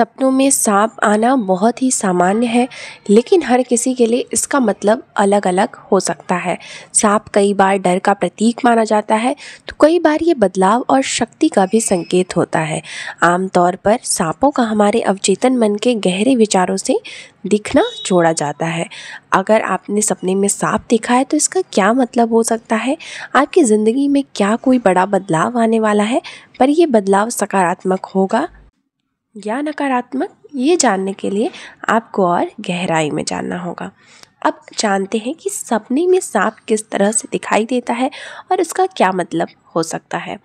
सपनों में सांप आना बहुत ही सामान्य है लेकिन हर किसी के लिए इसका मतलब अलग अलग हो सकता है सांप कई बार डर का प्रतीक माना जाता है तो कई बार ये बदलाव और शक्ति का भी संकेत होता है आमतौर पर सांपों का हमारे अवचेतन मन के गहरे विचारों से दिखना जोड़ा जाता है अगर आपने सपने में सांप देखा है तो इसका क्या मतलब हो सकता है आपकी ज़िंदगी में क्या कोई बड़ा बदलाव आने वाला है पर यह बदलाव सकारात्मक होगा या नकारात्मक ये जानने के लिए आपको और गहराई में जानना होगा अब जानते हैं कि सपने में सांप किस तरह से दिखाई देता है और इसका क्या मतलब हो सकता है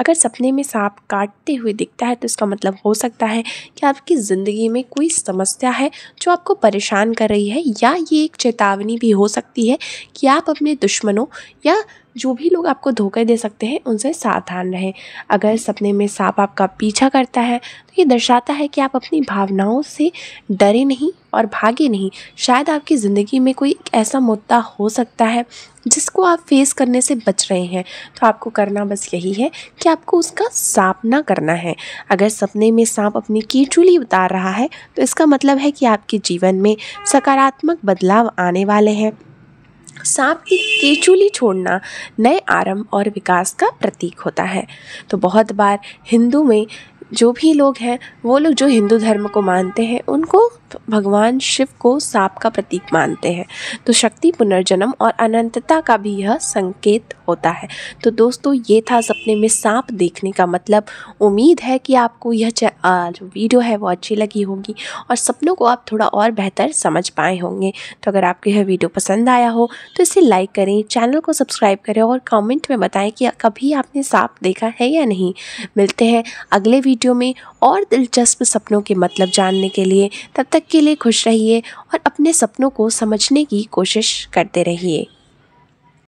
अगर सपने में सांप काटते हुए दिखता है तो इसका मतलब हो सकता है कि आपकी ज़िंदगी में कोई समस्या है जो आपको परेशान कर रही है या ये एक चेतावनी भी हो सकती है कि आप अपने दुश्मनों या जो भी लोग आपको धोखे दे सकते हैं उनसे सावधान रहें अगर सपने में सांप आपका पीछा करता है तो ये दर्शाता है कि आप अपनी भावनाओं से डरे नहीं और भागे नहीं शायद आपकी ज़िंदगी में कोई ऐसा मुद्दा हो सकता है जिसको आप फेस करने से बच रहे हैं तो आपको करना बस यही है कि आपको उसका सामना करना है अगर सपने में सांप अपनी कीचुली उतार रहा है तो इसका मतलब है कि आपके जीवन में सकारात्मक बदलाव आने वाले हैं सांप की केचुली छोड़ना नए आरंभ और विकास का प्रतीक होता है तो बहुत बार हिंदू में जो भी लोग हैं वो लोग जो हिंदू धर्म को मानते हैं उनको भगवान शिव को सांप का प्रतीक मानते हैं तो शक्ति पुनर्जन्म और अनंतता का भी यह संकेत होता है तो दोस्तों ये था सपने में सांप देखने का मतलब उम्मीद है कि आपको यह जो वीडियो है वो अच्छी लगी होगी और सपनों को आप थोड़ा और बेहतर समझ पाए होंगे तो अगर आपको यह वीडियो पसंद आया हो तो इसे लाइक करें चैनल को सब्सक्राइब करें और कॉमेंट में बताएँ कि कभी आपने सांप देखा है या नहीं मिलते हैं अगले वीडियो वीडियो में और दिलचस्प सपनों के मतलब जानने के लिए तब तक के लिए खुश रहिए और अपने सपनों को समझने की कोशिश करते रहिए